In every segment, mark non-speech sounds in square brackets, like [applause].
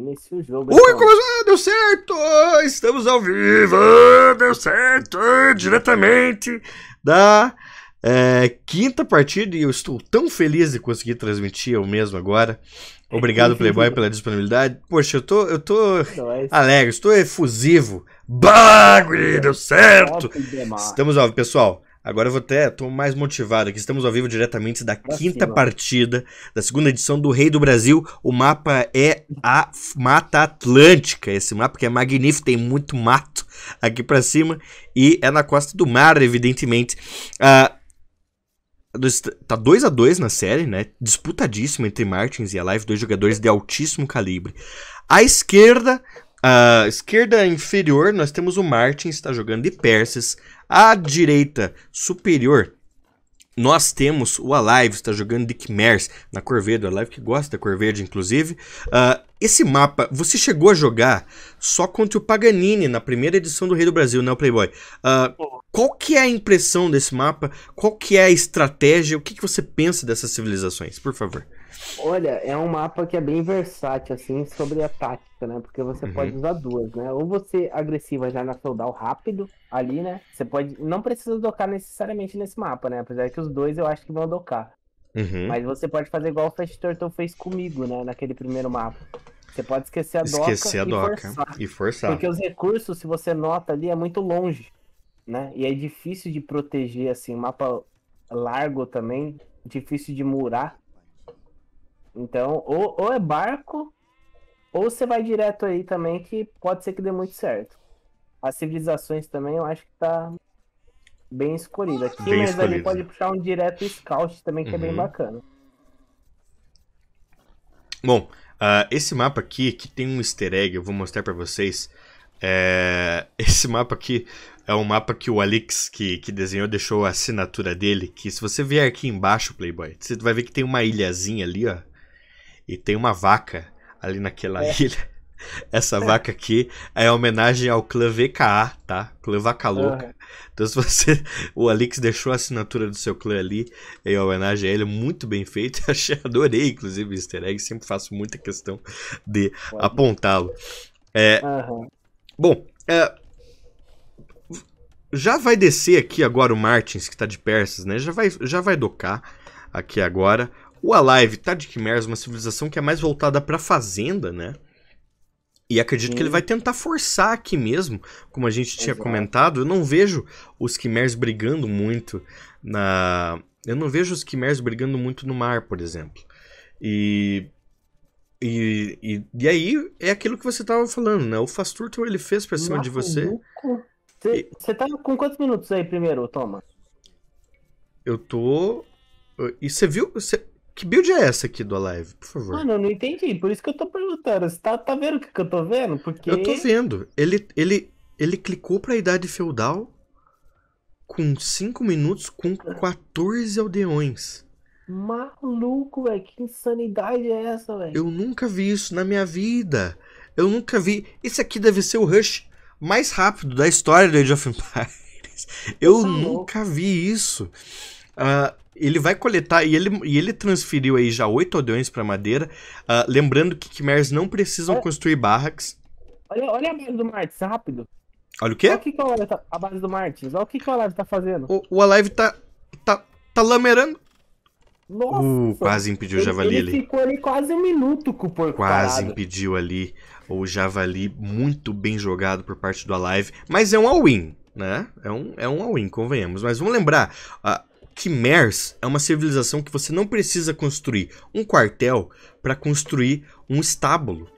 nesse jogo. Ui, então, começou! É? Deu certo! Estamos ao vivo! Deu certo! Diretamente da é, quinta partida e eu estou tão feliz de conseguir transmitir eu mesmo agora. Obrigado, Playboy, pela disponibilidade. Poxa, eu tô, eu tô é alegre, estou efusivo. Bagulho, deu certo! Estamos ao vivo, pessoal. Agora eu vou até, tô mais motivado aqui. Estamos ao vivo diretamente da pra tá quinta cima. partida da segunda edição do Rei do Brasil. O mapa é a Mata Atlântica. Esse mapa que é magnífico, tem muito mato aqui para cima e é na costa do mar, evidentemente. Ah, tá 2 a 2 na série, né? Disputadíssimo entre Martins e a Live, dois jogadores de altíssimo calibre. À esquerda, à ah, esquerda inferior, nós temos o Martin, está jogando de Perses. À direita superior, nós temos o Alive, está jogando de Khmers na cor verde. O Alive que gosta da cor verde, inclusive. Uh, esse mapa, você chegou a jogar só contra o Paganini na primeira edição do Rei do Brasil, né, o Playboy? Uh, qual que é a impressão desse mapa? Qual que é a estratégia? O que, que você pensa dessas civilizações, por favor? Olha, é um mapa que é bem versátil, assim, sobre a tática, né? Porque você uhum. pode usar duas, né? Ou você é agressiva já na feudal rápido, ali, né? Você pode. Não precisa docar necessariamente nesse mapa, né? Apesar que os dois eu acho que vão docar. Uhum. Mas você pode fazer igual o Fast Turtle fez comigo, né? Naquele primeiro mapa. Você pode esquecer a doca, esquecer a doca e, forçar, e forçar. Porque os recursos, se você nota ali, é muito longe, né? E é difícil de proteger, assim, mapa largo também, difícil de murar. Então, ou, ou é barco, ou você vai direto aí também, que pode ser que dê muito certo. As civilizações também, eu acho que tá bem escolhida. Aqui, bem mas ali pode puxar um direto scout também, que uhum. é bem uhum. bacana. Bom, uh, esse mapa aqui, que tem um easter egg, eu vou mostrar para vocês. É... [laughs] Esse mapa aqui é um mapa que o Alix, que, que desenhou, deixou a assinatura dele. Que se você vier aqui embaixo, Playboy, você vai ver que tem uma ilhazinha ali, ó e tem uma vaca ali naquela é. ilha. [laughs] Essa é. vaca aqui é homenagem ao clã VKA, tá? Clã Vaca Louca. Uhum. Então, se você. [laughs] O Alix deixou a assinatura do seu clã ali, em homenagem a ele, muito bem feito. [laughs] Achei, adorei, inclusive, Easter Egg. Sempre faço muita questão de apontá-lo. É, uhum. Bom, é, já vai descer aqui agora o Martins, que tá de Persas, né? Já vai, já vai docar aqui agora. O Alive tá de Quimeras, uma civilização que é mais voltada pra fazenda, né? E acredito Sim. que ele vai tentar forçar aqui mesmo, como a gente tinha Exato. comentado. Eu não vejo os Quimeras brigando muito na. Eu não vejo os Quimeras brigando muito no mar, por exemplo. E. E, e, e aí é aquilo que você tava falando, né? O Fasturton ele fez pra cima Nossa, de você. Você tá com quantos minutos aí primeiro, Thomas? Eu tô. E você viu? Cê... Que build é essa aqui do Alive, por favor? Mano, eu não entendi. Por isso que eu tô perguntando. Você tá, tá vendo o que, que eu tô vendo? Porque... Eu tô vendo. Ele, ele, ele clicou pra idade feudal com 5 minutos com 14 aldeões. Maluco, velho. Que insanidade é essa, velho? Eu nunca vi isso na minha vida. Eu nunca vi. Esse aqui deve ser o rush mais rápido da história do Age of Empires. Eu tá nunca vi isso. Uh, ele vai coletar, e ele, e ele transferiu aí já oito aldeões para madeira. Uh, lembrando que Khmers não precisam olha, construir barracks. Olha, olha a base do Martins, é rápido. Olha o quê? Olha o que, que o Alive tá, a base do Martins. Olha o que, que o Alive tá fazendo. O, o Alive tá, tá, tá lamerando. Nossa! Uh, quase impediu ele, o javali ele ali. ficou ali quase um minuto com o porco Quase parado. impediu ali o javali, muito bem jogado por parte do Alive. Mas é um all-in, né? É um, é um all-in, convenhamos. Mas vamos lembrar, ah, Khmers é uma civilização que você não precisa construir um quartel para construir um estábulo.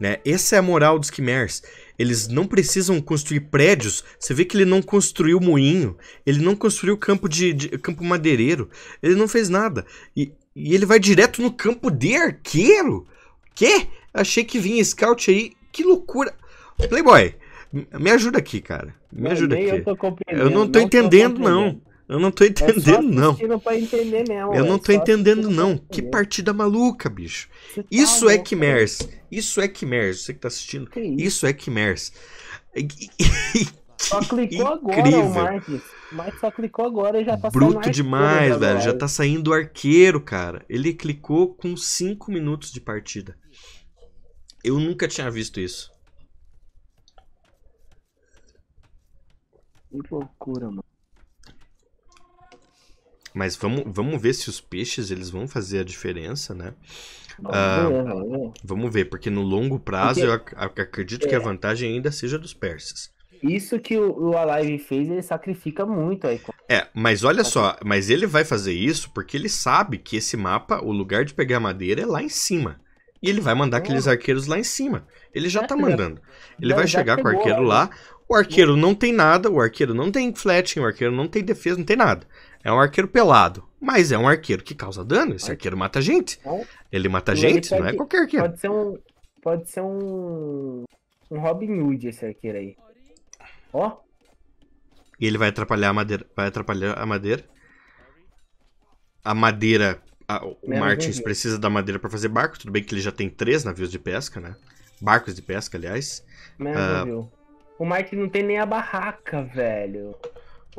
Né? Essa é a moral dos Khmers. Eles não precisam construir prédios. Você vê que ele não construiu moinho, ele não construiu campo de, de campo madeireiro, ele não fez nada. E, e, ele vai direto no campo de arqueiro. Que? Achei que vinha scout aí. Que loucura! Playboy, me ajuda aqui, cara. Me ajuda aqui. Eu, eu não tô não entendendo, tô não. Eu não tô é entendendo, não. Entender mesmo, eu é não tô entendendo, não. Que partida maluca, bicho. Tá isso é louco, é Kimers. Isso é Kimers. Você que tá assistindo. Que isso? isso é Kimers. [laughs] Só clicou agora Incrível. o Marques. Mas só clicou agora e já tá Bruto saindo demais, velho. Já tá saindo o arqueiro, cara. Ele clicou com 5 minutos de partida. Eu nunca tinha visto isso. Que loucura, mano. Mas vamos, vamos ver se os peixes eles vão fazer a diferença, né? Vamos, ver, ah, né? vamos, vamos ver, porque no longo prazo porque, eu ac acredito é. que a é. vantagem ainda seja dos persas. Isso que o, o Alive fez, ele sacrifica muito aí. É, mas olha só, mas ele vai fazer isso porque ele sabe que esse mapa, o lugar de pegar madeira é lá em cima. E ele vai mandar aqueles arqueiros lá em cima. Ele já tá [laughs] mandando. Ele vai chegar com o arqueiro né? lá. O arqueiro não tem nada, o arqueiro não tem flat, o arqueiro não tem defesa, não tem nada. É um arqueiro pelado, mas é um arqueiro que causa dano. Esse arqueiro mata gente. Então, ele mata gente, não é qualquer arqueiro. Pode ser um. Pode ser um. Um Robin Hood esse arqueiro aí. Ó. E ele vai atrapalhar a madeira. Vai atrapalhar a madeira. A madeira. A, o é Martins precisa da madeira para fazer barco. Tudo bem que ele já tem três navios de pesca, né? Barcos de pesca, aliás. Menos uh, é ah, o Martin não tem nem a barraca, velho.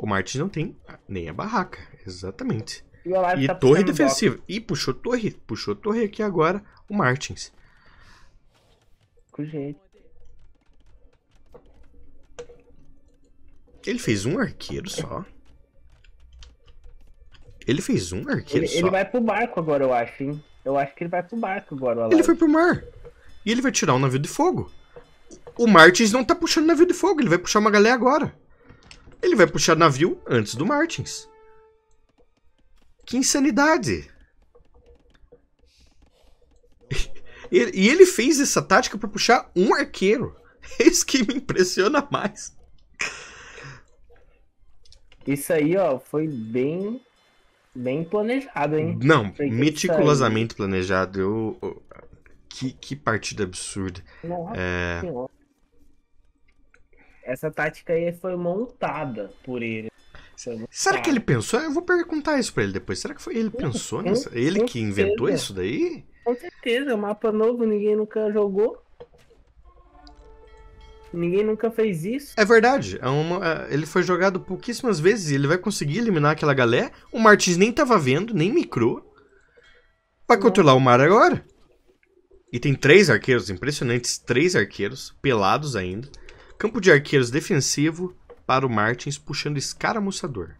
O Martins não tem nem a barraca, exatamente. E, e tá torre defensiva. Bloco. E puxou torre, puxou torre aqui agora, o Martins. Com jeito. Ele fez um arqueiro só. Ele fez um arqueiro ele, só. Ele vai pro barco agora, eu acho, hein? Eu acho que ele vai pro barco agora. Ele foi pro mar. E ele vai tirar um navio de fogo. O Martins não tá puxando navio de fogo, ele vai puxar uma galera agora ele vai puxar navio antes do Martins. Que insanidade! [laughs] E ele fez essa tática para puxar um arqueiro. É [laughs] isso que me impressiona mais. Isso aí, ó, foi bem bem planejado, hein? Não, Porque meticulosamente planejado. Eu, eu, que, que partida absurda. Nossa é... Senhora essa tática aí foi montada por ele. Será que ele pensou? Eu vou perguntar isso pra ele depois. Será que foi ele que pensou nessa? Ele que inventou isso daí? Com certeza, é um mapa novo, ninguém nunca jogou. Ninguém nunca fez isso. É verdade. É uma, é, ele foi jogado pouquíssimas vezes e ele vai conseguir eliminar aquela galera. O Martins nem tava vendo, nem microu. Vai Não. controlar o mar agora. E tem três arqueiros, impressionantes, três arqueiros, pelados ainda. Campo de arqueiros defensivo para o Martins puxando escaramuçador.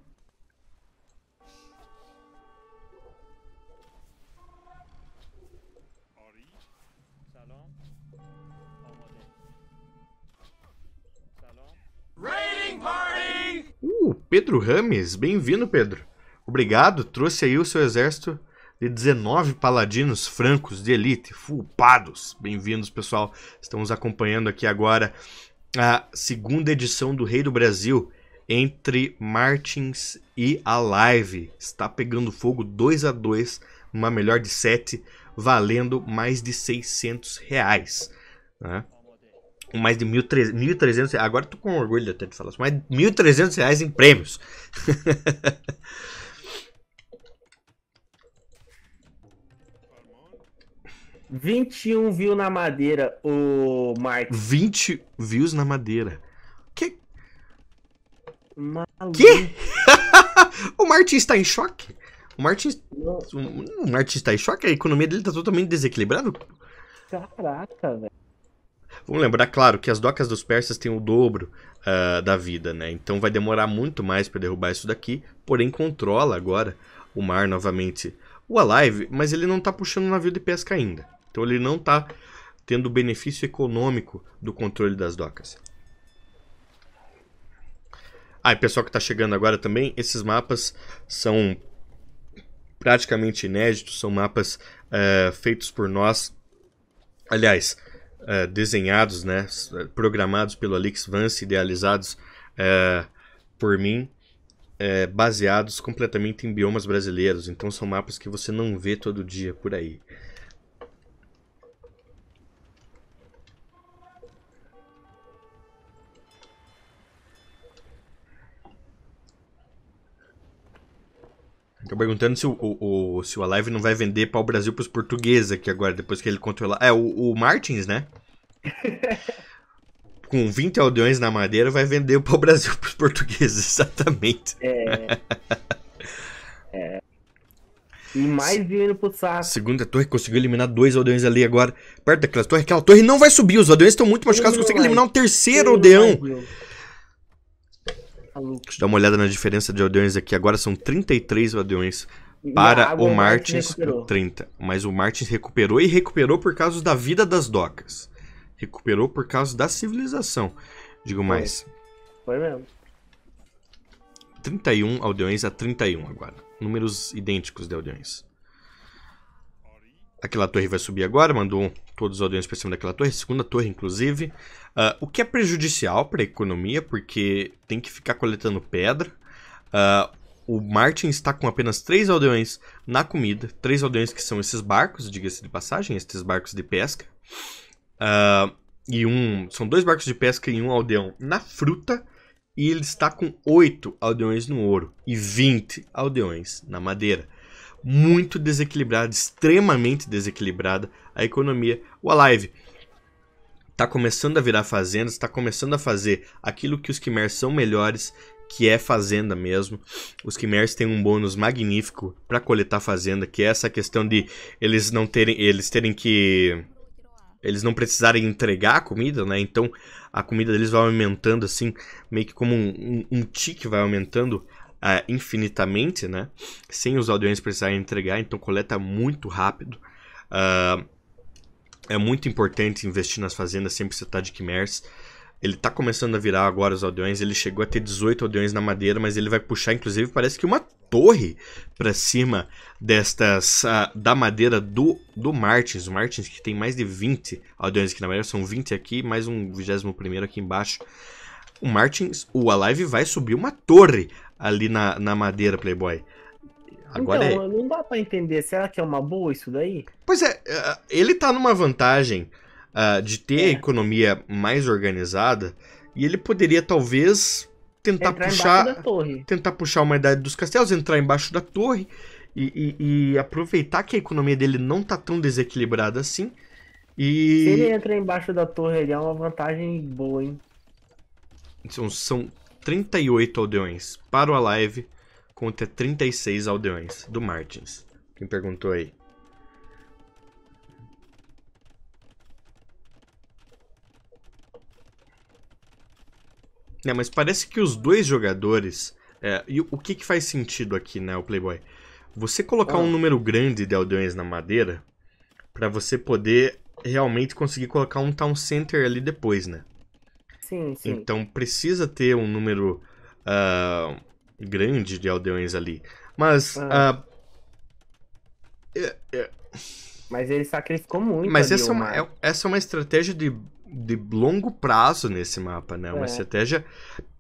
Uh, Pedro Rames, bem-vindo, Pedro. Obrigado, trouxe aí o seu exército de 19 paladinos francos de elite, fulpados. Bem-vindos, pessoal. Estamos acompanhando aqui agora a segunda edição do Rei do Brasil entre Martins e Alive. Está pegando fogo 2 a 2 uma melhor de 7, valendo mais de 600 reais. Né? Mais de 1.300 reais. Agora estou com orgulho até de falar isso. Mais de 1.300 reais em prêmios. [laughs] 21 views na madeira, o Mark. 20 views na madeira. Que? Maluco. Que? [laughs] o Martin está em choque? O Martin, o Martin está em choque? A economia dele está totalmente desequilibrada? Caraca, velho. Vamos lembrar, claro, que as docas dos persas têm o dobro uh, da vida, né? Então vai demorar muito mais para derrubar isso daqui. Porém, controla agora o mar novamente o Alive, mas ele não tá puxando o navio de pesca ainda. Então ele não está tendo o benefício econômico do controle das docas. Ah, e pessoal que está chegando agora também, esses mapas são praticamente inéditos, são mapas é, feitos por nós, aliás, é, desenhados, né, eh, programados pelo Alex Vance, idealizados é, por mim, baseados completamente em biomas brasileiros. Então são mapas que você não vê todo dia por aí. Tô perguntando se o, o, o, se o Alive não vai vender para o Brasil para os portugueses aqui agora, depois que ele controlar. É, o, o Martins, né? [laughs] Com 20 aldeões na madeira, vai vender para o Brasil para os portugueses, exatamente. É. é. E mais vindo pro saco. Segunda torre, conseguiu eliminar dois aldeões ali agora. Perto daquela torre, aquela torre não vai subir. Os aldeões estão muito machucados. Consegue eliminar um terceiro aldeão eu Dá uma olhada na diferença de aldeões aqui. Agora são 33 aldeões para o Martins recuperou. 30. Mas o Martins recuperou e recuperou por causa da vida das docas. Recuperou por causa da civilização. Digo Foi. mais. Foi mesmo. 31 aldeões a 31 agora. Números idênticos de aldeões. Aquela torre vai subir agora, mandou todos os para cima daquela torre, segunda torre, inclusive. Uh, o que é prejudicial para a economia, porque tem que ficar coletando pedra. Uh, o Martin está com apenas três aldeões na comida. Três aldeões que são esses barcos, diga-se de passagem, esses barcos de pesca. Uh, e um. São dois barcos de pesca e um aldeão na fruta. E ele está com oito aldeões no ouro e 20 aldeões na madeira. Muito desequilibrada, extremamente desequilibrada a economia. O Alive está começando a virar fazendas, está começando a fazer aquilo que os Khmers são melhores, que é fazenda mesmo. Os Khmers têm um bônus magnífico para coletar fazenda, que é essa questão de eles não terem, eles terem que eles não precisarem entregar a comida, né? Então a comida deles vai aumentando assim, meio que como um, um, um tique vai aumentando uh, infinitamente, né? Sem os aldeões precisarem entregar, então coleta muito rápido. Uh, é muito importante investir nas fazendas sempre que você está de Quimers. Ele está começando a virar agora os aldeões. Ele chegou a ter 18 aldeões na madeira, mas ele vai puxar, inclusive, parece que uma torre para cima destas uh, da madeira do, do Martins. O Martins que tem mais de 20 aldeões aqui na madeira, são 20 aqui, mais um 21 aqui embaixo. O Martins, o Alive vai subir uma torre ali na, na madeira, Playboy. Agora então, é... não dá para entender. Será que é uma boa isso daí? Pois é, é ele tá numa vantagem uh, de ter é. a economia mais organizada e ele poderia talvez tentar entrar puxar, tentar puxar uma idade dos castelos, entrar embaixo da torre e, e, e, aproveitar que a economia dele não tá tão desequilibrada assim. E... Se ele entrar embaixo da torre, ele é uma vantagem boa, hein? São, são 38 aldeões para o Alive contra 36 aldeões do Martins. Quem perguntou aí? É, mas parece que os dois jogadores... É, e o que, que faz sentido aqui, né, o Playboy? Você colocar ah. um número grande de aldeões na madeira para você poder realmente conseguir colocar um town center ali depois, né? Sim, sim. Então precisa ter um número ah, grande de aldeões ali. Mas. Ah. Ah, é, é... Mas ele sacrificou muito. Mas essa, é uma, é, essa é uma estratégia de, de longo prazo nesse mapa, né? Uma é. estratégia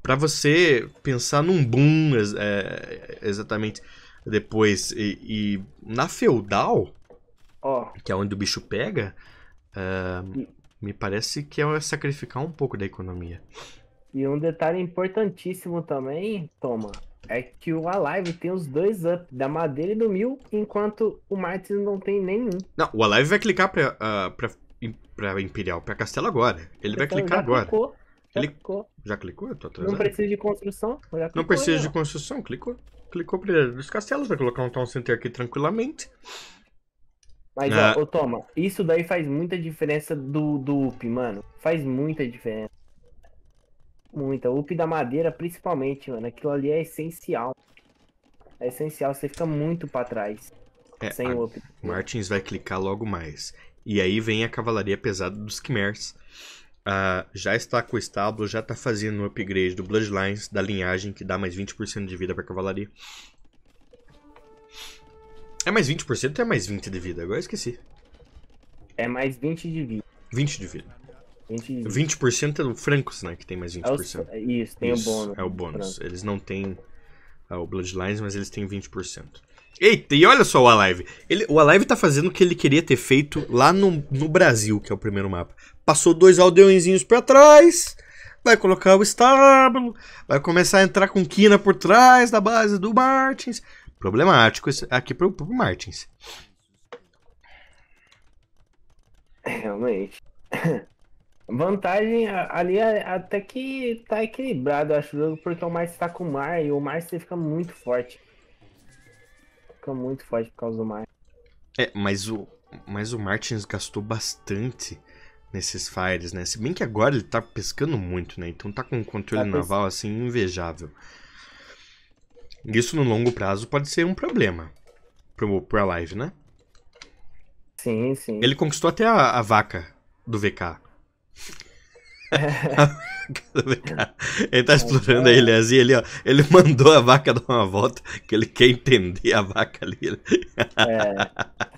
para você pensar num boom é, exatamente depois. E, e na feudal, oh. que é onde o bicho pega, uh, e... me parece que é sacrificar um pouco da economia. E um detalhe importantíssimo também, Toma, é que o Alive tem os dois up, da madeira e do mil, enquanto o Martins não tem nenhum. Não, o Alive vai clicar pra, uh, pra, pra Imperial, pra Castelo agora. Ele vai então, clicar agora. Clicou, já Ele... clicou. Já clicou? Eu tô atrasado. Não precisa de construção. Clicou, não precisa já. de construção, clicou. Clicou primeiro dos castelos, vai colocar um Town Center aqui tranquilamente. Mas, ah. ó, ô, Toma, isso daí faz muita diferença do, do UP, mano. Faz muita diferença. Muita. UP da madeira, principalmente, mano. Aquilo ali é essencial. É essencial, você fica muito para trás. É, sem o UP. Martins vai clicar logo mais. E aí vem a cavalaria pesada dos Khmers. Uh, já está com o estábulo, já está fazendo o um upgrade do Bloodlines, da linhagem, que dá mais 20% de vida para cavalaria. É mais 20% ou é mais 20 de vida? Agora eu esqueci. É mais 20 de vida. 20 de vida gente... 20% é do francos, né? Que tem mais 20%. É o... Isso, tem Isso, o bônus. É o bônus. Franco. Eles não têm ah, o Bloodlines, mas eles têm 20%. Eita, e olha só o Alive. Ele, o Alive tá fazendo o que ele queria ter feito lá no, no Brasil, que é o primeiro mapa. Passou dois aldeõezinhos para trás, vai colocar o estábulo, vai começar a entrar com quina por trás da base do Martins. Problemático esse, aqui pro, pro Martins. Realmente. [laughs] Vantagem ali é até que tá equilibrado, acho, o jogo, porque é o Marcio tá com o Mar e o Marcio fica muito forte. Fica muito forte por causa do Mar. É, mas o, mas o Martins gastou bastante nesses fires, né? Se bem que agora ele tá pescando muito, né? Então tá com um controle tá naval assim invejável. Isso no longo prazo pode ser um problema pro, pro live né? Sim, sim. Ele conquistou até a, a vaca do VK. [laughs] ele tá explorando a ilhazinha ali, ó. Ele mandou a vaca dar uma volta, que ele quer entender a vaca ali. É.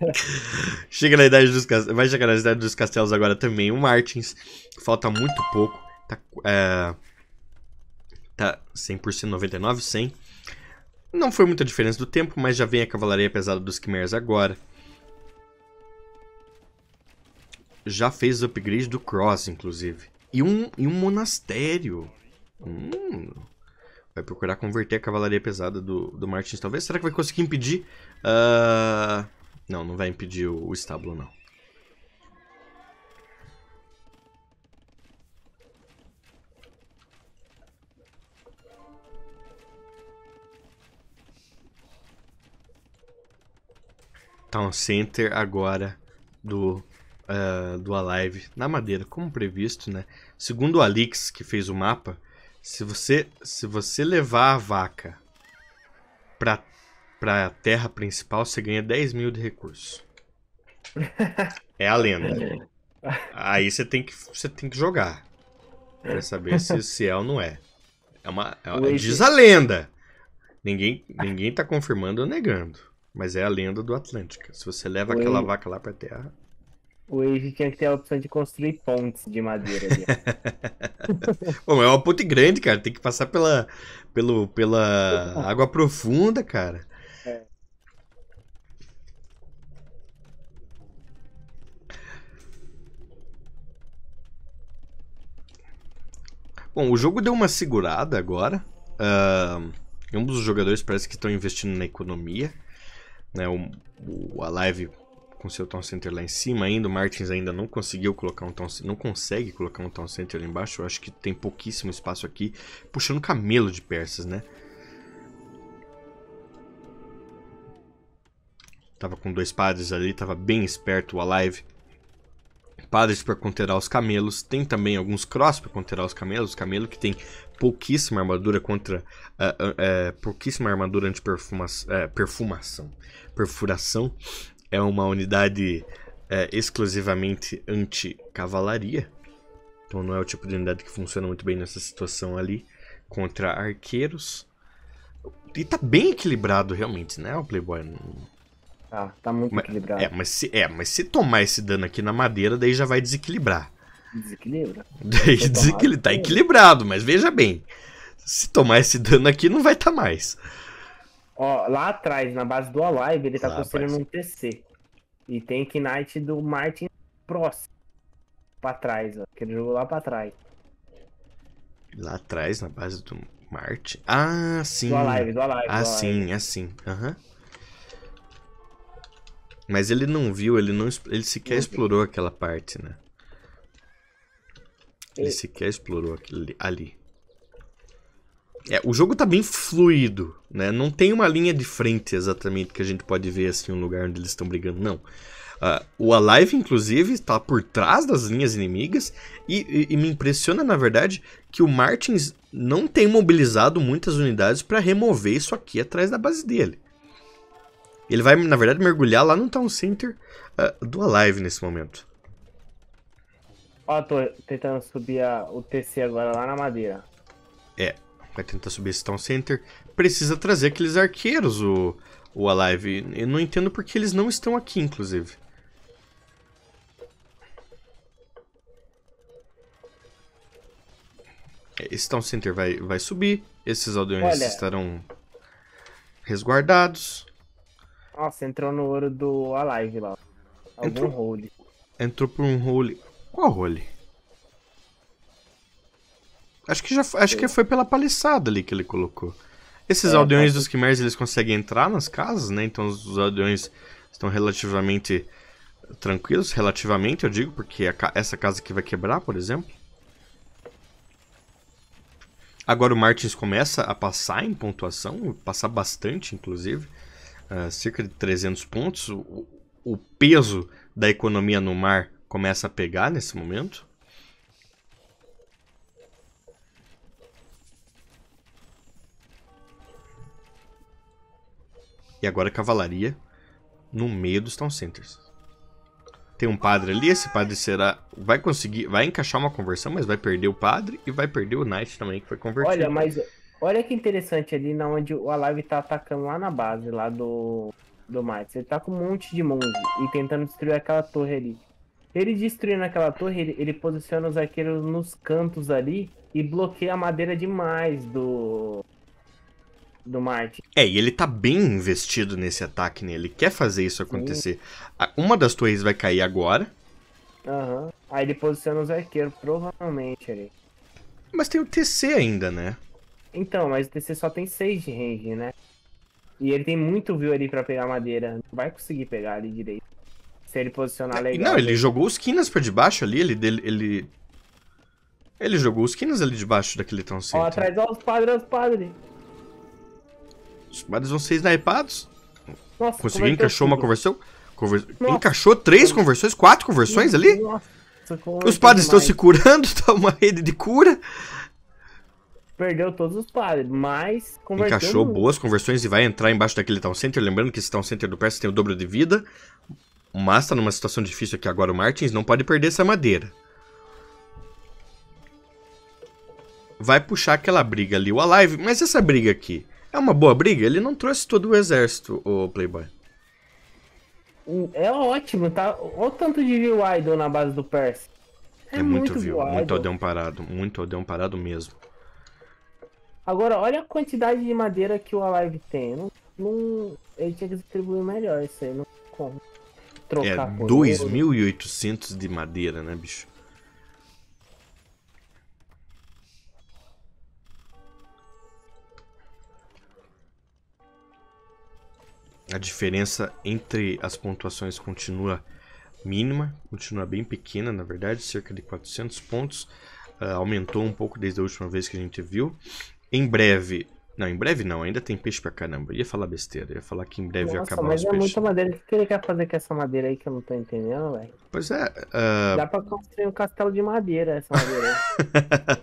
[laughs] Chega na idade dos castelos. Vai chegar na idade dos castelos agora também. O Martins. Falta muito pouco. Tá, é, tá 100%, 99%, 100. Não foi muita diferença do tempo, mas já vem a cavalaria pesada dos Khmers agora. já fez o upgrade do Cross, inclusive. E um, e um monastério. Hum, vai procurar converter a cavalaria pesada do, do Martins, talvez. Será que vai conseguir impedir? Uh, não, não vai impedir o, o estábulo, não. Town Center agora do ah, do Alive na madeira, como previsto, né? Segundo o Alix, que fez o mapa, se você, se você levar a vaca pra, pra terra principal, você ganha 10 mil de recursos. É a lenda. [laughs] É. Aí você tem que, você tem que jogar. Pra saber se, [laughs] se é ou não é. É uma, é, diz a lenda. Ninguém, ninguém tá confirmando ou negando. Mas é a lenda do Atlântico. Se você leva Oi. aquela vaca lá pra terra, o Age tinha que ter a opção de construir pontes de madeira ali. [laughs] é uma ponte grande, cara. Tem que passar pela, pelo, pela água profunda, cara. É. Bom, o jogo deu uma segurada agora. Uh, ambos os jogadores parece que estão investindo na economia. Né? O, o, a live com seu town center lá em cima ainda. O Martins ainda não conseguiu colocar um town, não consegue colocar um town center lá embaixo. Eu acho que tem pouquíssimo espaço aqui, puxando camelo de persas, né? Tava com dois padres ali, tava bem esperto o Alive. Padres para conterar os camelos, tem também alguns cross para conterar os camelos, camelo que tem pouquíssima armadura contra uh, uh, uh, pouquíssima armadura anti é, perfumação, perfuração é uma unidade é, exclusivamente anti-cavalaria. Então não é o tipo de unidade que funciona muito bem nessa situação ali. Contra arqueiros. E tá bem equilibrado realmente, né, o Playboy? ah, tá muito mas, equilibrado. É mas, se, é, mas se tomar esse dano aqui na madeira, daí já vai desequilibrar. Desequilibra. [laughs] Daí desequil... tá equilibrado, mas veja bem. Se tomar esse dano aqui, não vai estar tá mais. Ó, lá atrás, na base do Alive, ele tá lá, construindo um TC. E tem Knight do Martin próximo. Pra trás, ó. Aquele jogo lá pra trás. Lá atrás, na base do Martin. Ah, sim. Do Alive, do Alive. Ah, do sim, assim. Ah, Aham. Uhum. Mas ele não viu, ele não ele sequer explorou aquela parte, né? Ele sequer explorou aquele ali. É, o jogo tá bem fluido, né? Não tem uma linha de frente exatamente que a gente pode ver assim um lugar onde eles estão brigando, não. Uh, o Alive, inclusive, está por trás das linhas inimigas e, e, e, me impressiona, na verdade, que o Martins não tem mobilizado muitas unidades para remover isso aqui atrás da base dele. Ele vai, na verdade, mergulhar lá no Town Center uh, do Alive nesse momento. Ó, oh, tô tentando subir a, o TC agora lá na madeira. É, vai tentar subir esse Town Center, precisa trazer aqueles arqueiros, o, o Alive. Eu não entendo porque eles não estão aqui, inclusive. Esse Town Center vai, vai subir, esses aldeões Olha. estarão resguardados. Nossa, entrou no ouro do Alive lá. Algum entrou, role. Entrou por um role. Qual role? Acho que já acho que foi pela paliçada ali que ele colocou. Esses é, aldeões é. dos Quimers, eles conseguem entrar nas casas, né? Então os, os aldeões estão relativamente tranquilos, relativamente, eu digo, porque a, essa casa aqui vai quebrar, por exemplo. Agora o Martins começa a passar em pontuação, passar bastante, inclusive, uh, cerca de 300 pontos. O, o peso da economia no mar começa a pegar nesse momento. E agora é cavalaria no meio dos town centers. Tem um padre ali, esse padre será vai conseguir, vai encaixar uma conversão, mas vai perder o padre e vai perder o knight também que foi convertido. Olha, mas olha que interessante ali na onde o Alive tá atacando lá na base lá do do Mites. Ele tá com um monte de monge e tentando destruir aquela torre ali. Ele destruindo aquela torre, ele, ele posiciona os arqueiros nos cantos ali e bloqueia a madeira demais do do Marte. É, e ele tá bem investido nesse ataque, né? Ele quer fazer isso acontecer. Sim. Uma das torres vai cair agora. Aham. Uhum. Aí ele posiciona os arqueiros, provavelmente ali. Mas tem o TC ainda, né? Então, mas o TC só tem 6 de range, né? E ele tem muito view ali pra pegar madeira. Não vai conseguir pegar ali direito. Se ele posicionar é, legal. Não, ele jogou os quinas pra debaixo ali, ele, ele, ele... Ele jogou os quinas ali debaixo daquele troncinho. Ó, né? atrás, ó, os padres, os padres. Os padres vão ser snipados. Nossa, Conseguiu, encaixou uma conversão. Conver... Encaixou três conversões, quatro conversões ali? Nossa, os padres estão se curando, [laughs] tá uma rede de cura. Perdeu todos os padres, mas Encaixou boas conversões e vai entrar embaixo daquele Town Center. Lembrando que esse Town Center do Persa tem o dobro de vida. Mas tá numa situação difícil aqui agora. O Martins não pode perder essa madeira. Vai puxar aquela briga ali, o Alive. Mas essa briga aqui, é uma boa briga? Ele não trouxe todo o exército, o Playboy. Hum, é ótimo, tá? Olha o tanto de view idol na base do Percy. É, é muito, muito view, muito odeão parado, muito odeão parado mesmo. Agora, olha a quantidade de madeira que o Alive tem. Não, não, ele tinha que distribuir melhor isso aí, não como. Trocar é, 2.800 de madeira, né, bicho? a diferença entre as pontuações continua mínima, continua bem pequena, na verdade, cerca de 400 pontos. Uh, aumentou um pouco desde a última vez que a gente viu. Em breve, não, em breve não, ainda tem peixe pra caramba. Eu ia falar besteira, ia falar que em breve Nossa, acabar mas os é peixes. muita madeira. O que ele quer fazer com essa madeira aí que eu não tô entendendo, velho? Pois é. Uh... Dá pra construir um castelo de madeira, essa madeira.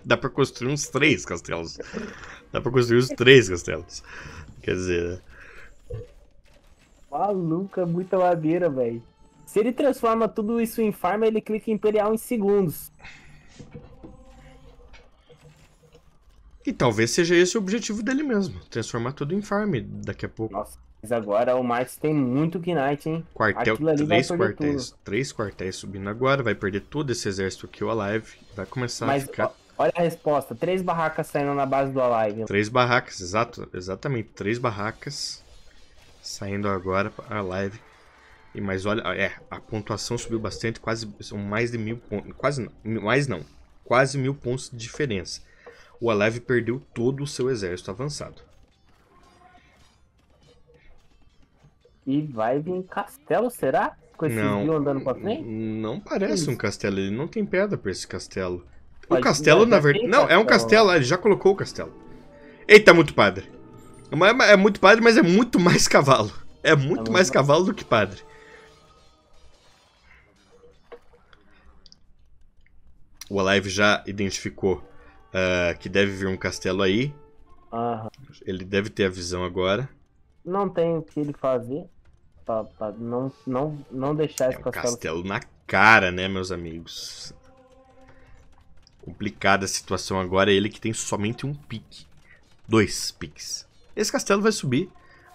[laughs] Dá pra construir uns três castelos. Dá pra construir uns três castelos. Quer dizer, Maluca, é muita madeira, velho. Se ele transforma tudo isso em farm, ele clica em Imperial em segundos. E talvez seja esse o objetivo dele mesmo, transformar tudo em farm daqui a pouco. Nossa, mas agora o Marx tem muito Knight, hein? Quartel, três quartéis, tudo. três quartéis subindo agora, vai perder todo esse exército aqui, o Alive, vai começar mas, a ficar... Olha a resposta, três barracas saindo na base do Alive. Três barracas, exato, exatamente, três barracas saindo agora a live. E mas olha, é, a pontuação subiu bastante, quase são mais de mil pontos, quase não, mais não, quase mil pontos de diferença. O Alive perdeu todo o seu exército avançado. E vai vir um castelo, será? Com esse não, rio andando pra frente? Não parece um castelo, ele não tem pedra pra esse castelo. Pode o castelo, na verdade. Não, castelo. é um castelo, ele já colocou o castelo. Eita, muito padre. É, é, muito padre, mas é muito mais cavalo. É tá muito, é muito mais cavalo do que padre. O Alive já identificou uh, que deve vir um castelo aí. Aham. Ele deve ter a visão agora. Não tem o que ele fazer pra, pra não, não, não deixar é um castelo. castelo na cara, né, meus amigos? Complicada a situação agora. É ele que tem somente um pique. Dois piques. Esse castelo vai subir.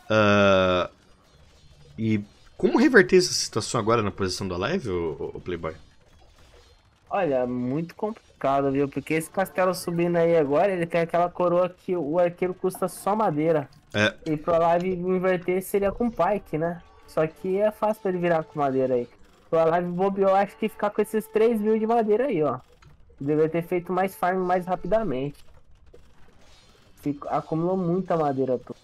Uh, e como reverter essa situação agora na posição do Alive, o, Playboy? Olha, muito complicado, viu? Porque esse castelo subindo aí agora, ele tem aquela coroa que o arqueiro custa só madeira. É. E pro Alive inverter seria com Pike, né? Só que é fácil pra ele virar com madeira aí. Pro Alive bobeou, acho que ficar com esses 3 mil de madeira aí, ó. Deveria ter feito mais farm mais rapidamente acumulou muita madeira toda.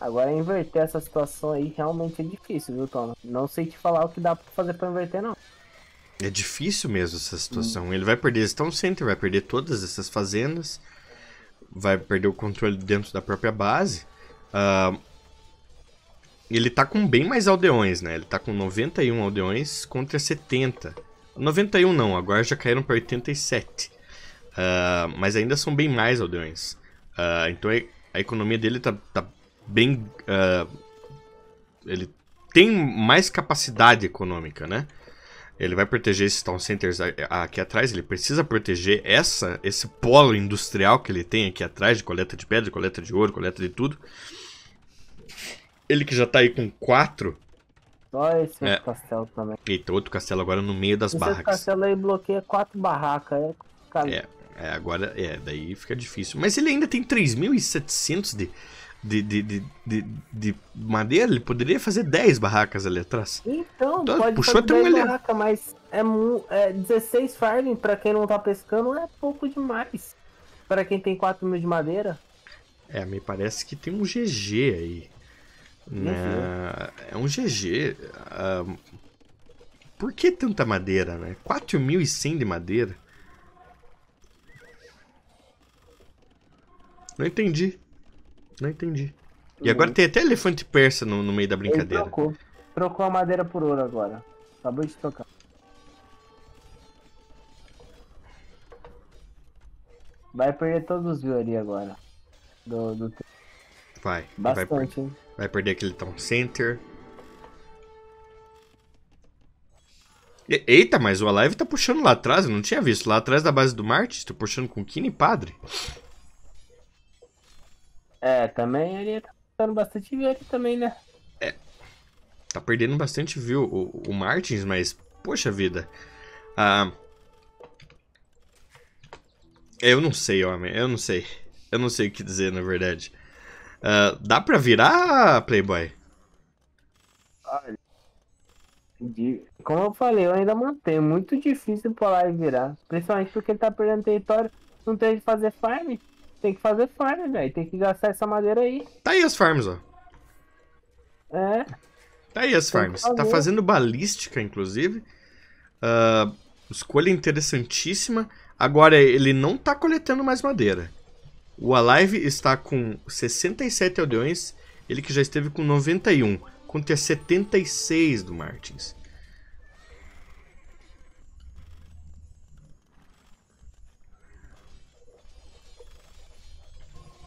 Agora inverter essa situação aí realmente é difícil, viu, Tom? Não sei te falar o que dá pra fazer pra inverter, não. É difícil mesmo essa situação. Hum. Ele vai perder Stone Center, vai perder todas essas fazendas, vai perder o controle dentro da própria base. Uh, ele tá com bem mais aldeões, né? Ele tá com 91 aldeões contra 70. 91 não, agora já caíram pra 87. Ah, mas ainda são bem mais aldeões. Uh, então a, economia dele tá, tá bem. Uh, ele tem mais capacidade econômica, né? Ele vai proteger esses town centers aqui atrás, ele precisa proteger essa, esse polo industrial que ele tem aqui atrás, de coleta de pedra, coleta de ouro, coleta de tudo. Ele que já tá aí com quatro. Olha esse é. castelo também. Eita, outro castelo agora no meio das esse barracas. Esse castelo aí bloqueia quatro barracas. é. É, agora, é, daí fica difícil. Mas ele ainda tem 3.700 de, de, de, de, de, de, madeira, ele poderia fazer 10 barracas ali atrás. Então, então pode puxou fazer 10 barracas, mas é, é 16 farming para quem não tá pescando é pouco demais. Para quem tem 4 mil de madeira. É, me parece que tem um GG aí. Né? É um GG. Uh, ah, por que tanta madeira, né? 4.100 de madeira. Não entendi. Não entendi. E uhum. agora tem até elefante persa no, no meio da brincadeira. Ele trocou. Trocou a madeira por ouro agora. Acabou de trocar. Vai perder todos os viewers ali agora. Do, do... Vai. Bastante, vai, vai perder aquele tom Center. E, eita, mas o Alive tá puxando lá atrás. Eu não tinha visto. Lá atrás da base do Marte, tô tá puxando com Kine Padre. É, também ele tá dando bastante view ali também, né? É. Tá perdendo bastante view o, o Martins, mas, poxa vida. Ah, eu não sei, homem, eu não sei. Eu não sei o que dizer, na verdade. Ah, dá pra virar, Playboy? Olha, como eu falei, eu ainda mantenho. Muito difícil pra lá e virar. Principalmente porque ele tá perdendo território, não tem de fazer farm. Tem que fazer farm, velho. Tem que gastar essa madeira aí. Tá aí as farms, ó. É. Tá aí as farms. Tá fazendo balística, inclusive. Uh, escolha interessantíssima. Agora, ele não tá coletando mais madeira. O Alive está com 67 aldeões. Ele que já esteve com 91. Contra 76 do Martins.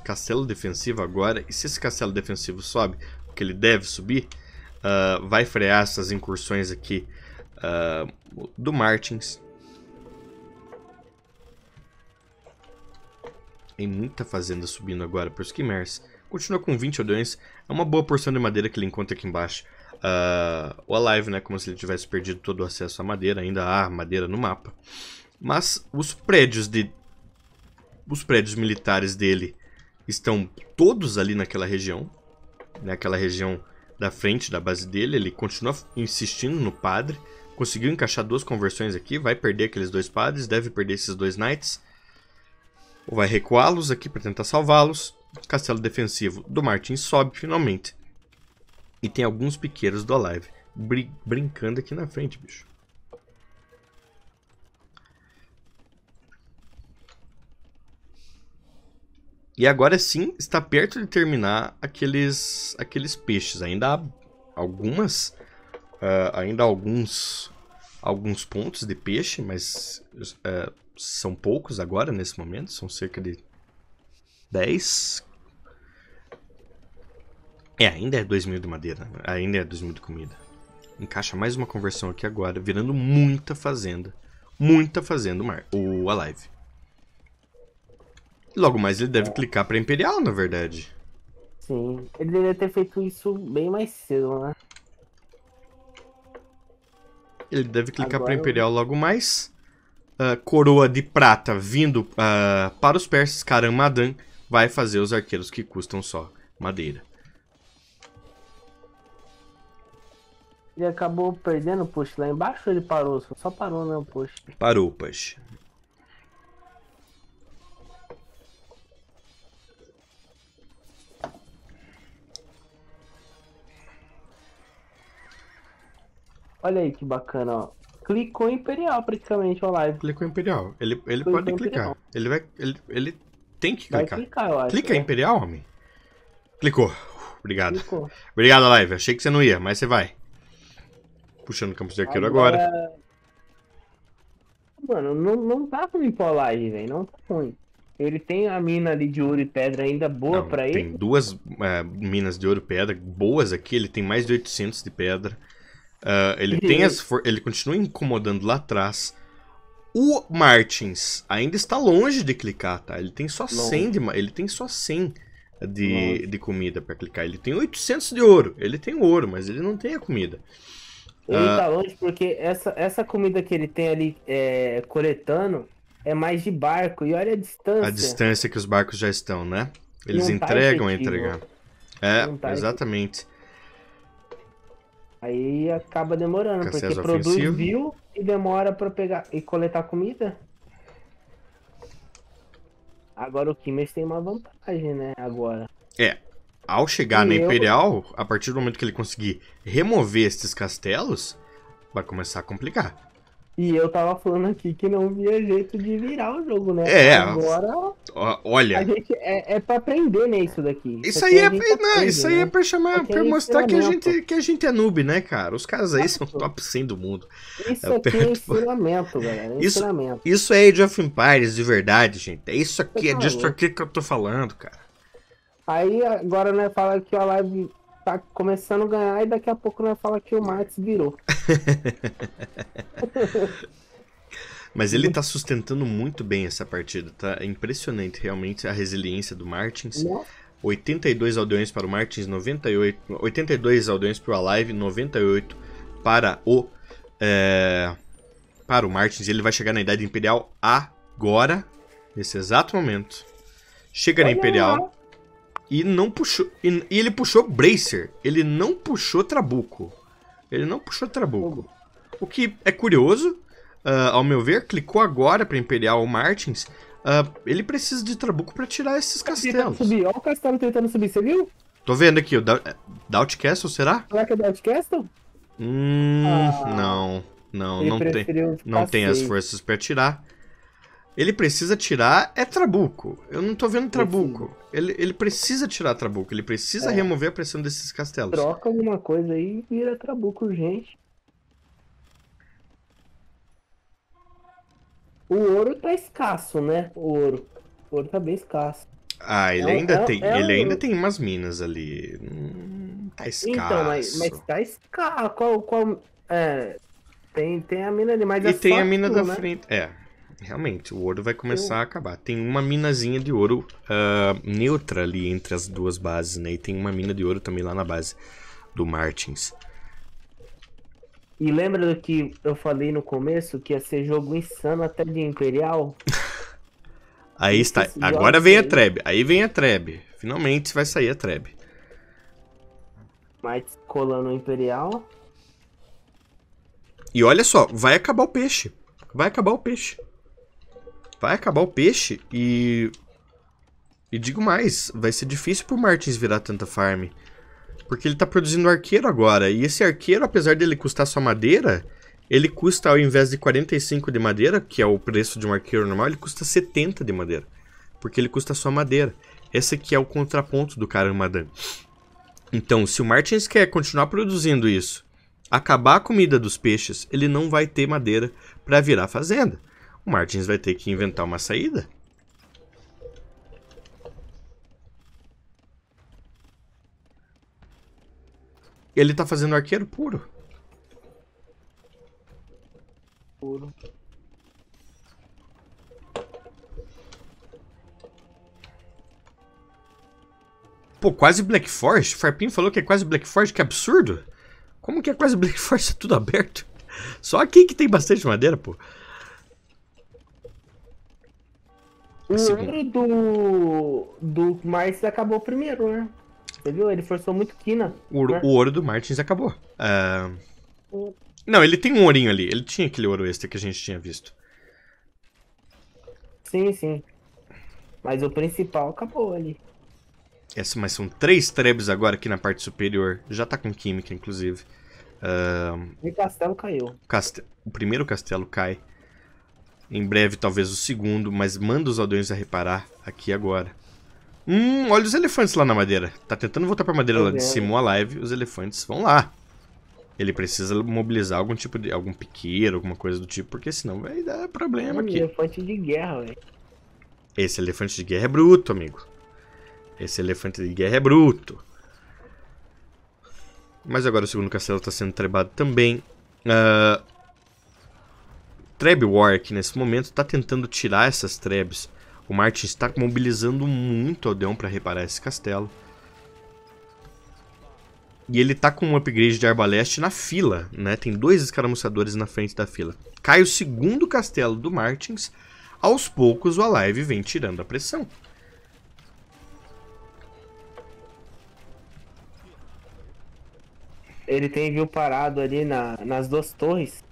castelo defensivo agora. E se esse castelo defensivo sobe, o que ele deve subir, uh, vai frear essas incursões aqui uh, do Martins. Tem muita fazenda subindo agora para os Quimers. Continua com 20 aldeões. É uma boa porção de madeira que ele encontra aqui embaixo. Uh, o Alive, né? Como se ele tivesse perdido todo o acesso à madeira. Ainda há madeira no mapa. Mas os prédios de... Os prédios militares dele estão todos ali naquela região, naquela né? região da frente da base dele. Ele continua insistindo no padre. Conseguiu encaixar duas conversões aqui, vai perder aqueles dois padres, deve perder esses dois knights. Ou vai recuá-los aqui para tentar salvá-los. Castelo defensivo do Martin sobe finalmente. E tem alguns piqueiros do Alive brincando aqui na frente, bicho. E agora sim está perto de terminar aqueles, aqueles peixes. Ainda há algumas, uh, ainda há alguns, alguns pontos de peixe, mas uh, são poucos agora nesse momento. São cerca de 10. É, ainda é 2 mil de madeira, ainda é 2 mil de comida. Encaixa mais uma conversão aqui agora, virando muita fazenda. Muita fazenda o, mar, o Alive. Logo mais ele deve é. clicar pra Imperial, na verdade. Sim, ele deveria ter feito isso bem mais cedo, né? Ele deve clicar Agora pra Imperial eu... logo mais. Uh, coroa de prata vindo uh, para os persas, Karamadan vai fazer os arqueiros que custam só madeira. Ele acabou perdendo o push lá embaixo ou ele parou? Só parou, né, o push? Parou o push. Olha aí que bacana, ó. Clicou Imperial praticamente a live. Clicou Imperial. Ele, ele pode clicar. Ele vai. Ele, ele tem que clicar. Vai clicar, eu acho. Clica é. Imperial, homem. Clicou. Obrigado. Clicou. Obrigado, live. Achei que você não ia, mas você vai. Puxando o Campos de Arqueiro agora... agora. Mano, não, não tá ruim pra live, velho. Não tá ruim. Ele tem a mina ali de ouro e pedra ainda boa para ele. Tem duas é, minas de ouro e pedra boas aqui. Ele tem mais de 800 de pedra. Uh, ele uhum. tem as ele continua incomodando lá atrás. O Martins ainda está longe de clicar, tá? Ele tem só longe. 100 de, ele tem só 100 de, de comida para clicar. Ele tem 800 de ouro. Ele tem ouro, mas ele não tem a comida. Ele uh, tá longe porque essa, essa comida que ele tem ali é, coletando é mais de barco. E olha a distância. A distância que os barcos já estão, né? Eles tá entregam tá a entregar. É, tá exatamente. Aí acaba demorando, porque produz viu view e demora para pegar e coletar comida. Agora o Kimmers tem uma vantagem, né? Agora. É. Ao chegar e na eu... Imperial, a partir do momento que ele conseguir remover esses castelos, vai começar a complicar. E eu tava falando aqui que não via jeito de virar o jogo, né? É. Agora. Olha. A gente é, é pra aprender, né, isso daqui. Isso, aí é. Não, aprende, isso aí né? é pra chamar, pra mostrar que a, gente, que a gente é noob, né, cara? Os caras aí são top 100 do mundo. Isso é, aqui é ensinamento, [laughs] galera. É isso, isso é Age of Empires de verdade, gente. É isso aqui, é tá disso aqui que eu tô falando, cara. Aí agora, né, fala que a live tá começando a ganhar e daqui a pouco nós fala que o Martins virou. [laughs] Mas ele tá sustentando muito bem essa partida, tá? É impressionante realmente a resiliência do Martins. 82 né? aldeões para o Martins, 98, 82 aldeões para o Alive, 98 para o é, para o Martins. Ele vai chegar na idade imperial agora, nesse exato momento. Chega Olha na imperial. Lá. E não puxou. E, ele puxou Bracer. Ele não puxou Trabuco. Ele não puxou Trabuco. O que é curioso, uh, ao meu ver, clicou agora para Imperial Martins. Uh, ele precisa de Trabuco para tirar esses castelos. Subir. Olha o castelo tentando subir, você viu? Tô vendo aqui, o Doubt é, Castle, será? Será que é Castle? Hum, ah, não. Não, não tem, não tem as forças para tirar. Ele precisa tirar é trabuco. Eu não tô vendo trabuco. Ele, ele precisa tirar trabuco, ele precisa é. remover a pressão desses castelos. Troca alguma coisa aí e vira trabuco gente. O ouro tá escasso, né? O ouro. O ouro tá bem escasso. Ah, ele é, ainda é, tem, é ele ainda tem umas minas ali. Hum, tá escasso. Então, mas, mas tá escasso. Qual, qual, é, tem, tem a mina ali, mas E é tem a mina da né? frente. É, Realmente, o ouro vai começar Eu... a acabar. Tem uma minazinha de ouro uh, neutra ali entre as duas bases, né? E tem uma mina de ouro também lá na base do Martins. E lembra do que eu falei no começo que ia ser jogo insano até de Imperial? [laughs] aí está. Agora vem a Treb. Aí vem a Treb. Finalmente vai sair a Treb. Mas colando o Imperial. E olha só, vai acabar o peixe. Vai acabar o peixe. Vai acabar o peixe e... E digo mais, vai ser difícil pro Martins virar tanta farm. Porque ele tá produzindo arqueiro agora. E esse arqueiro, apesar dele custar só madeira, ele custa, ao invés de 45 de madeira, que é o preço de um arqueiro normal, ele custa 70 de madeira. Porque ele custa só madeira. Esse aqui é o contraponto do Karamadan. Então, se o Martins quer continuar produzindo isso, acabar a comida dos peixes, ele não vai ter madeira para virar fazenda. O Martins vai ter que inventar uma saída. Ele tá fazendo arqueiro puro. Puro. Pô, quase Black Forest? Farpin falou que é quase Black Forest, que absurdo. Como que é quase Black Forest [laughs] tá tudo aberto? Só aqui que tem bastante madeira, pô. O ouro do. do Martins acabou primeiro, né? Você viu? Ele forçou muito quina. O, né? o ouro do Martins acabou. Uh... Não, ele tem um ourinho ali. Ele tinha aquele ouro extra que a gente tinha visto. Sim, sim. Mas o principal acabou ali. Essa, é, mas são três trebs agora aqui na parte superior. Já tá com química, inclusive. Uh... E o castelo caiu. Castel... O primeiro castelo cai. Em breve, talvez o segundo, mas manda os aldeões a reparar aqui agora. Hum, olha os elefantes lá na madeira. Tá tentando voltar pra madeira lá de cima, o Alive. Os elefantes vão lá. Ele precisa mobilizar algum tipo de... Algum piqueiro, alguma coisa do tipo, porque senão vai dar problema hum, aqui. elefante de guerra, velho. Esse elefante de guerra é bruto, amigo. Esse elefante de guerra é bruto. Mas agora o segundo castelo está sendo trebado também. Uh, Treb War nesse momento está tentando tirar essas trebs. O Martin está mobilizando muito o Aldeon para reparar esse castelo. E ele tá com um upgrade de arbaleste na fila, né? Tem dois escaramuçadores na frente da fila. Cai o segundo castelo do Martins. Aos poucos o Alive vem tirando a pressão. Ele tem viu parado ali na, nas duas torres.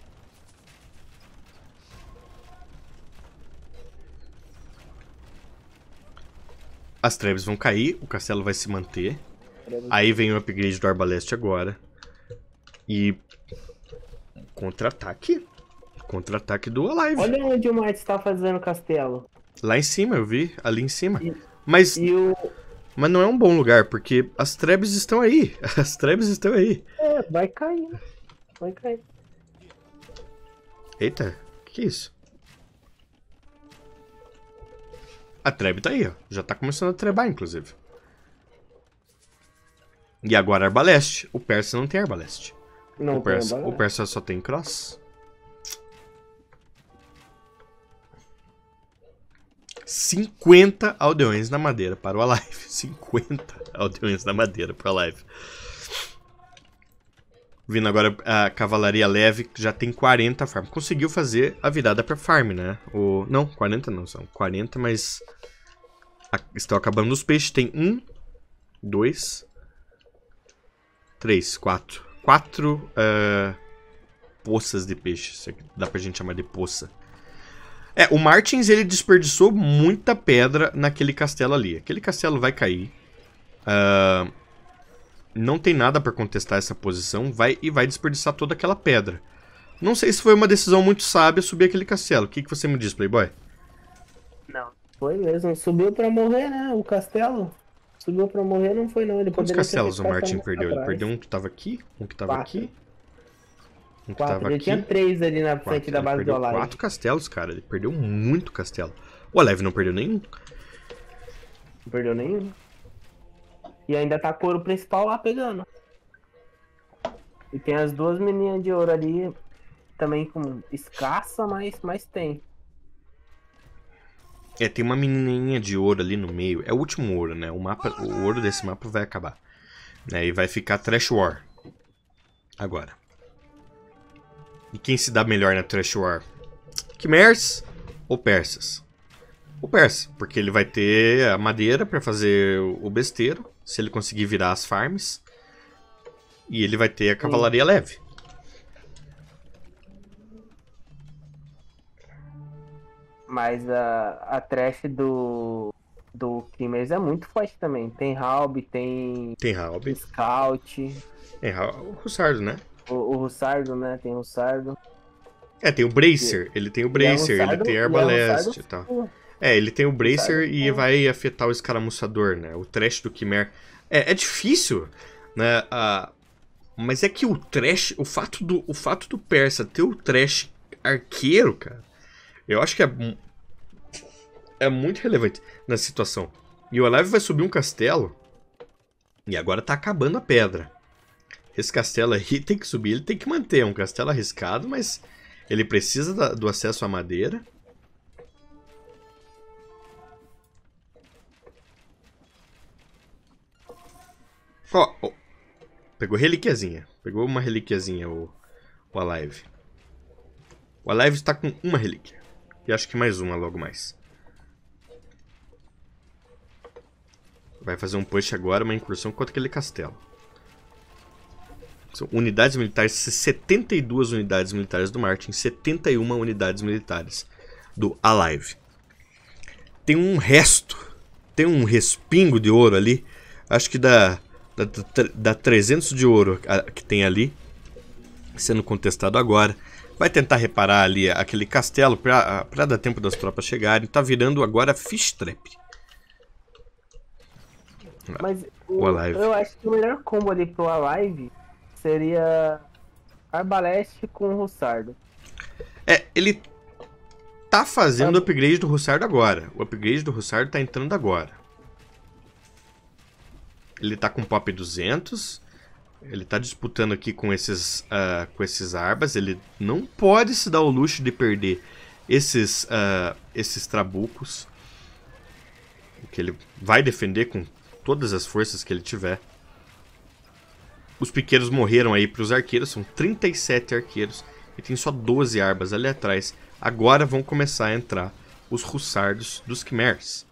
As traves vão cair, o castelo vai se manter. Aí vem o upgrade do arbaleste agora. E... Contra-ataque? Contra-ataque do Alive. Olha onde o Might está fazendo o castelo. Lá em cima, eu vi. Ali em cima. E, mas... E o... Mas não é um bom lugar, porque as trebes estão aí. [laughs] As trebes estão aí. É, vai cair. Vai cair. Eita, que isso? A treb tá aí, ó. Já tá começando a trebar, inclusive. E agora arbaleste. O persa não tem arbaleste. Não o persa, o persa só tem cross. Cinquenta aldeões na madeira para o Alive. [laughs] Cinquenta aldeões na madeira para o Alive. Vindo agora a cavalaria leve, que já tem 40 farm. Conseguiu fazer a virada pra farm, né? O... Não, 40 não, são 40, mas... A... Estão acabando os peixes. Tem um, dois, três, quatro. Quatro uh... poças de peixe. Isso aqui dá pra gente chamar de poça. É, o Martins, ele desperdiçou muita pedra naquele castelo ali. Aquele castelo vai cair. Uh não tem nada para contestar essa posição vai e vai desperdiçar toda aquela pedra. Não sei se foi uma decisão muito sábia subir aquele castelo. O que, que você me diz, Playboy? Não, foi mesmo. Subiu para morrer, né? O castelo. Subiu para morrer, não foi não. Ele Quantos castelos o Martin perdeu? Ele perdeu um que tava aqui, um que tava quatro. aqui. Um que quatro. tava ele aqui. tinha três ali na frente da base do Olive. quatro castelos, cara. Ele perdeu muito castelo. O Olive não perdeu nenhum. Não perdeu nenhum. E ainda tá couro principal lá pegando. E tem as duas meninas de ouro ali, também com escassa, mas, mas tem. É, tem uma menininha de ouro ali no meio. É o último ouro, né? O, mapa, o ouro desse mapa vai acabar. Né? E vai ficar Trash War. Agora. E quem se dá melhor na Trash War? Khmers ou Persas? o persa, porque ele vai ter a madeira para fazer o besteiro, se ele conseguir virar as farms. E ele vai ter a hum. cavalaria leve. Mas a, a trash do, do Kimmers é muito forte também. Tem Halb, tem. Tem Halb. Scout. Tem é, o Russardo, né? O, o Russardo, né? Tem o Russardo. É, tem o Bracer. Ele tem o é Bracer, ele, é Russardo, ele tem Arbalest e, é e tal. É, ele tem o Bracer Sabe? e é. vai afetar o escaramuçador, né? O trash do Khmer. É, é difícil, né? Ah, mas é que o trash. O fato, do, o fato do Persa ter o trash arqueiro, cara. Eu acho que é. É muito relevante na situação. E o Alive vai subir um castelo. E agora tá acabando a pedra. Esse castelo aí [laughs] tem que subir, ele tem que manter. É um castelo arriscado, mas ele precisa da, do acesso à madeira. Ó, oh, oh. pegou reliquiazinha. Pegou uma reliquiazinha o, o Alive. O Alive está com uma relíquia. E acho que mais uma logo mais. Vai fazer um push agora, uma incursão contra aquele castelo. São unidades militares, 72 unidades militares do Martin, 71 unidades militares do Alive. Tem um resto, tem um respingo de ouro ali, acho que dá dá, dá 300 de ouro que tem ali, sendo contestado agora. Vai tentar reparar ali aquele castelo para dar tempo das tropas chegarem. Tá virando agora fish trap. Mas o, Alive. eu acho que o melhor combo ali pro Alive seria Arbaleste com Russardo. É, ele tá fazendo o tá. upgrade do Russardo agora. O upgrade do Russardo tá entrando agora. Ele tá com pop 200. Ele tá disputando aqui com esses, uh, com esses arbas. Ele não pode se dar o luxo de perder esses, uh, esses trabucos. Que ele vai defender com todas as forças que ele tiver. Os piqueiros morreram aí para os arqueiros. São 37 arqueiros. E tem só 12 arbas ali atrás. Agora vão começar a entrar os russardos dos Khmers.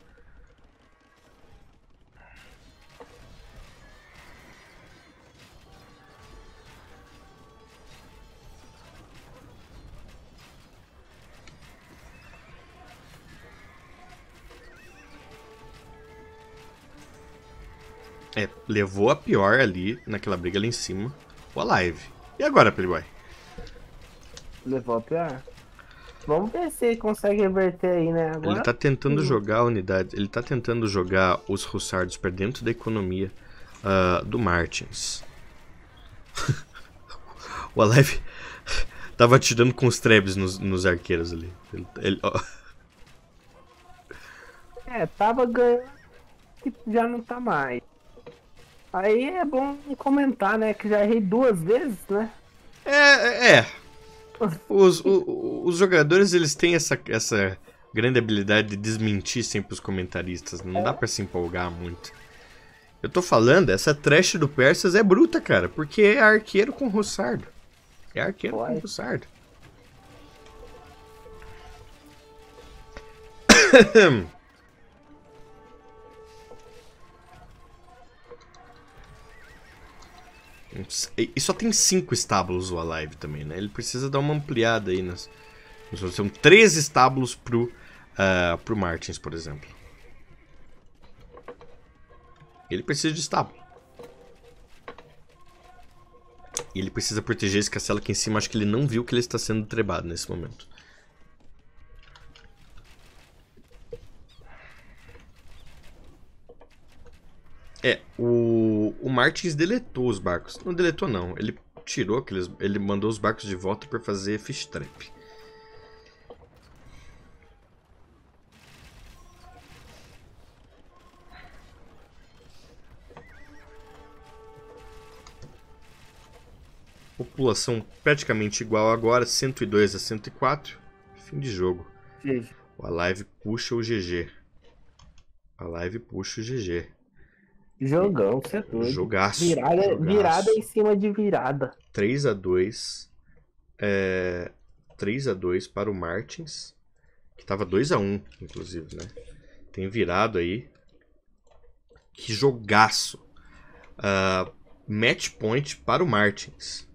É, levou a pior ali, naquela briga ali em cima, o Alive. E agora, Playboy? Levou a pior? Vamos ver se ele consegue reverter aí, né? Agora... Ele tá tentando Sim. jogar a unidade, ele tá tentando jogar os Russardos pra dentro da economia uh, do Martins. [laughs] o Alive [laughs] tava atirando com os trebes nos, nos arqueiros ali. Ele, ele, é, tava ganhando e já não tá mais. Aí é bom comentar, né? Que já errei duas vezes, né? É, é. é. [laughs] Os, o, os jogadores, eles têm essa, essa grande habilidade de desmentir sempre os comentaristas. Não é. dá para se empolgar muito. Eu tô falando, essa trash do Persas é bruta, cara. Porque é arqueiro com Russardo. É arqueiro Uai. com Russardo. [coughs] E só tem cinco estábulos o Alive também, né? Ele precisa dar uma ampliada aí nas. São 3 estábulos pro, uh, pro Martins, por exemplo. Ele precisa de estábulo. E ele precisa proteger esse castelo aqui em cima. Acho que ele não viu que ele está sendo trebado nesse momento. É, o o, Martins deletou os barcos. Não deletou, não. Ele tirou aqueles. Ele mandou os barcos de volta para fazer fish trap. População praticamente igual agora, 102 a 104. Fim de jogo. Sim. A live puxa o GG. A live puxa o GG. Jogão, você é doido. Jogaço. Virada, jogaço. virada em cima de virada. 3 a 2 é, 3 a 2 para o Martins, que tava 2 a 1 inclusive, né? Tem virado aí. Que jogaço. Uh, match point para o Martins.